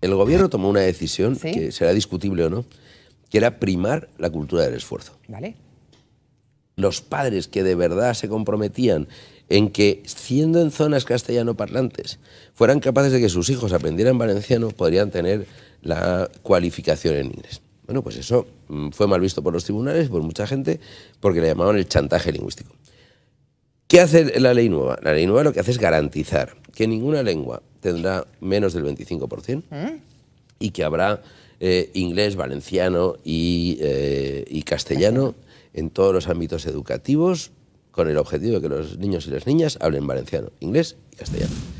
El gobierno tomó una decisión que será discutible o no, que era primar la cultura del esfuerzo. Los padres que de verdad se comprometían en que, siendo en zonas castellano parlantes, fueran capaces de que sus hijos aprendieran valenciano, podrían tener la cualificación en inglés. Bueno, pues eso mm, fue mal visto por los tribunales, por mucha gente, porque le llamaban el chantaje lingüístico. ¿Qué hace la ley nueva? La ley nueva lo que hace es garantizar que ninguna lengua tendrá menos del 25% ¿Mm? y que habrá eh, inglés, valenciano eh, y castellano en todos los ámbitos educativos con el objetivo de que los niños y las niñas hablen valenciano, inglés y castellano.